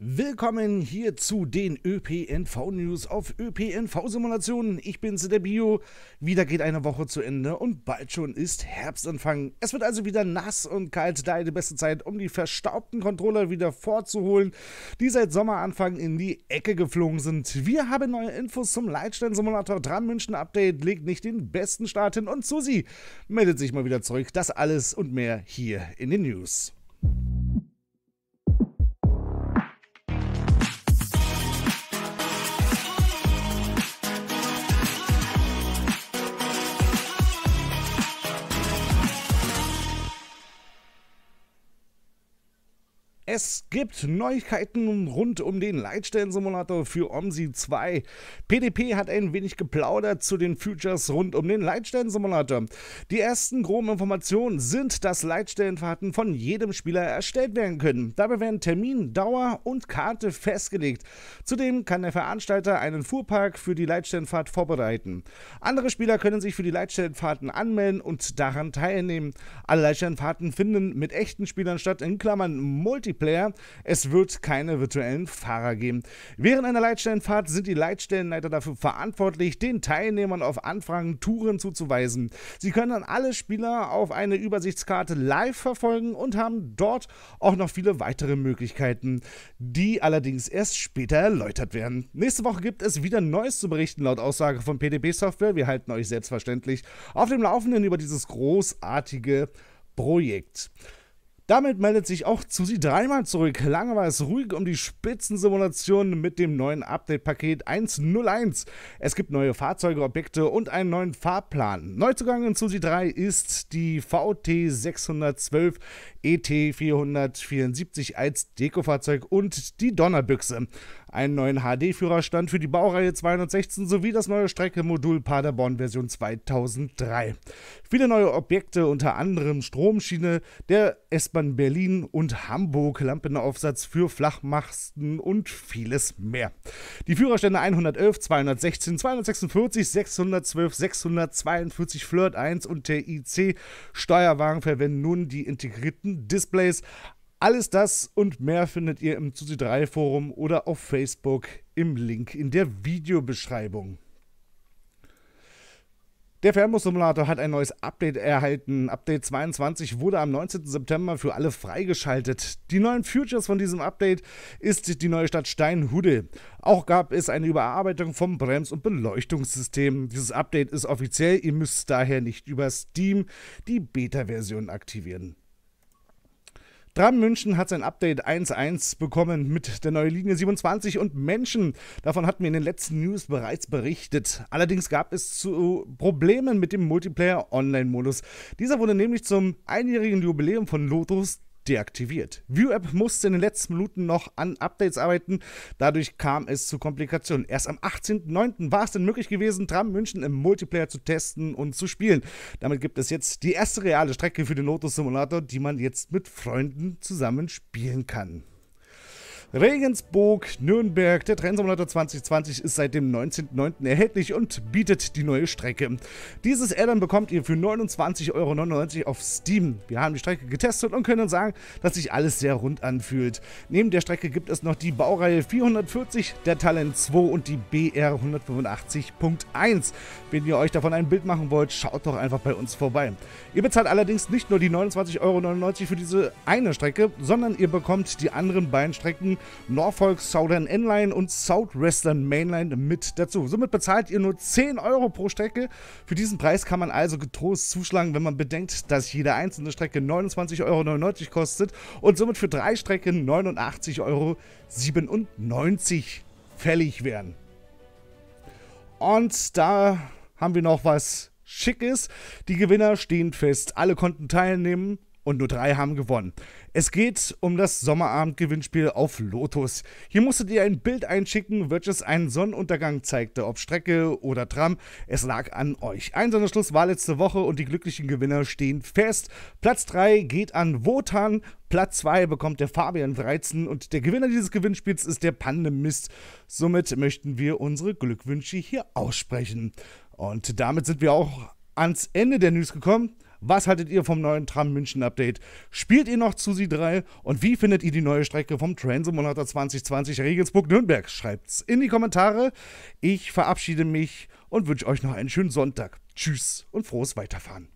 Willkommen hier zu den ÖPNV-News auf ÖPNV-Simulationen. Ich bin's, der Bio. Wieder geht eine Woche zu Ende und bald schon ist Herbstanfang. Es wird also wieder nass und kalt, daher die beste Zeit, um die verstaubten Controller wieder vorzuholen, die seit Sommeranfang in die Ecke geflogen sind. Wir haben neue Infos zum Leitstein-Simulator dran. München-Update legt nicht den besten Start hin und Susi meldet sich mal wieder zurück. Das alles und mehr hier in den News. Es gibt Neuigkeiten rund um den Leitstellensimulator für OMSI 2. PDP hat ein wenig geplaudert zu den Futures rund um den Leitstellensimulator. Die ersten groben Informationen sind, dass Leitstellenfahrten von jedem Spieler erstellt werden können. Dabei werden Termin, Dauer und Karte festgelegt. Zudem kann der Veranstalter einen Fuhrpark für die Leitstellenfahrt vorbereiten. Andere Spieler können sich für die Leitstellenfahrten anmelden und daran teilnehmen. Alle Leitstellenfahrten finden mit echten Spielern statt, in Klammern Multiplayer Multiplayer. Es wird keine virtuellen Fahrer geben. Während einer Leitstellenfahrt sind die Leitstellenleiter dafür verantwortlich, den Teilnehmern auf Anfragen Touren zuzuweisen. Sie können dann alle Spieler auf eine Übersichtskarte live verfolgen und haben dort auch noch viele weitere Möglichkeiten, die allerdings erst später erläutert werden. Nächste Woche gibt es wieder Neues zu berichten, laut Aussage von PDB Software. Wir halten euch selbstverständlich auf dem Laufenden über dieses großartige Projekt. Damit meldet sich auch Susi dreimal zurück. Lange war es ruhig um die Spitzensimulation mit dem neuen Update-Paket 101. Es gibt neue Fahrzeuge, Objekte und einen neuen Fahrplan. Neuzugang in Susi 3 ist die VT 612 ET 474 als Dekofahrzeug und die Donnerbüchse einen neuen HD-Führerstand für die Baureihe 216 sowie das neue Streckemodul Paderborn Version 2003. Viele neue Objekte, unter anderem Stromschiene, der S-Bahn Berlin und Hamburg, Lampenaufsatz für Flachmasten und vieles mehr. Die Führerstände 111, 216, 246, 612, 642, Flirt 1 und der ic Steuerwagen verwenden nun die integrierten Displays alles das und mehr findet ihr im Zusi 3 forum oder auf Facebook im Link in der Videobeschreibung. Der Fernbus-Simulator hat ein neues Update erhalten. Update 22 wurde am 19. September für alle freigeschaltet. Die neuen Futures von diesem Update ist die neue Stadt Steinhude. Auch gab es eine Überarbeitung vom Brems- und Beleuchtungssystem. Dieses Update ist offiziell, ihr müsst daher nicht über Steam die Beta-Version aktivieren. Tram München hat sein Update 1.1 bekommen mit der neuen Linie 27 und Menschen. Davon hatten wir in den letzten News bereits berichtet. Allerdings gab es zu Problemen mit dem Multiplayer-Online-Modus. Dieser wurde nämlich zum einjährigen Jubiläum von Lotus deaktiviert. ViewApp musste in den letzten Minuten noch an Updates arbeiten, dadurch kam es zu Komplikationen. Erst am 18.09. war es denn möglich gewesen, Tram München im Multiplayer zu testen und zu spielen. Damit gibt es jetzt die erste reale Strecke für den Lotus Simulator, die man jetzt mit Freunden zusammen spielen kann. Regensburg, Nürnberg. Der Trennsimulator 2020 ist seit dem 19.09. erhältlich und bietet die neue Strecke. Dieses Addon bekommt ihr für 29,99 Euro auf Steam. Wir haben die Strecke getestet und können sagen, dass sich alles sehr rund anfühlt. Neben der Strecke gibt es noch die Baureihe 440, der Talent 2 und die BR 185.1. Wenn ihr euch davon ein Bild machen wollt, schaut doch einfach bei uns vorbei. Ihr bezahlt allerdings nicht nur die 29,99 Euro für diese eine Strecke, sondern ihr bekommt die anderen beiden Strecken Norfolk Southern Inline und Southwestern Mainline mit dazu. Somit bezahlt ihr nur 10 Euro pro Strecke. Für diesen Preis kann man also getrost zuschlagen, wenn man bedenkt, dass jede einzelne Strecke 29,99 Euro kostet und somit für drei Strecken 89,97 Euro fällig werden. Und da haben wir noch was Schickes. Die Gewinner stehen fest. Alle konnten teilnehmen und nur drei haben gewonnen. Es geht um das Sommerabend-Gewinnspiel auf Lotus. Hier musstet ihr ein Bild einschicken, welches einen Sonnenuntergang zeigte, ob Strecke oder Tram. Es lag an euch. Ein Sonnenschluss war letzte Woche und die glücklichen Gewinner stehen fest. Platz 3 geht an Wotan, Platz 2 bekommt der Fabian 13 und der Gewinner dieses Gewinnspiels ist der Pandemist. Somit möchten wir unsere Glückwünsche hier aussprechen. Und damit sind wir auch ans Ende der News gekommen. Was haltet ihr vom neuen Tram München Update? Spielt ihr noch zu Sie 3? Und wie findet ihr die neue Strecke vom Train 2020 Regensburg-Nürnberg? Schreibt's in die Kommentare. Ich verabschiede mich und wünsche euch noch einen schönen Sonntag. Tschüss und frohes Weiterfahren.